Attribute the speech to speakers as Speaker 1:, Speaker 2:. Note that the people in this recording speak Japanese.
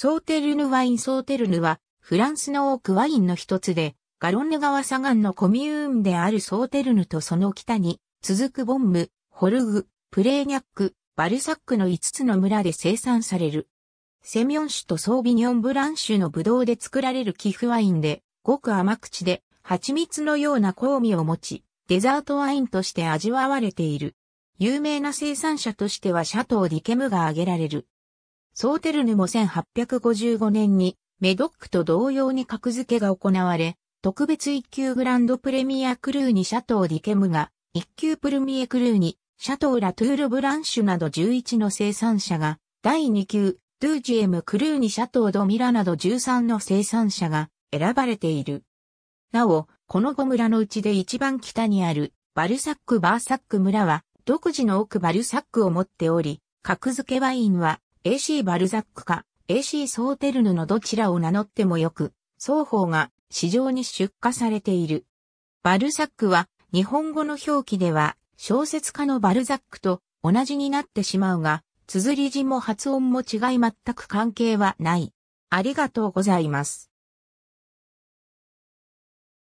Speaker 1: ソーテルヌワインソーテルヌは、フランスの多くワインの一つで、ガ
Speaker 2: ロンヌ川左岸のコミューンであるソーテルヌとその北に、続くボンム、ホルグ、プレーニャック、バルサックの5つの村で生産される。セミョン酒とソービニョンブラン酒のブドウで作られる寄付ワインで、ごく甘口で、蜂蜜のような香味を持ち、デザートワインとして味わわれている。有名な生産者としてはシャトー・ディケムが挙げられる。ソーテルヌも1855年にメドックと同様に格付けが行われ、特別一級グランドプレミアクルーにシャトー・ディケムが、一級プルミエクルーに、シャトー・ラトゥール・ブランシュなど11の生産者が、第二級、ドゥージエム・クルーにシャトー・ド・ミラなど13の生産者が選ばれている。なお、この5村のうちで一番北にある、バルサック・バーサック村は、独自の奥バルサックを持っており、格付けワインは、AC バルザックか AC ソーテルヌのどちらを名乗ってもよく、双方が市場に出荷されている。バルザックは日本語の表記では小説家のバルザックと同じになってしまうが、綴り字も発音も違い全く関
Speaker 1: 係はない。ありがとうございます。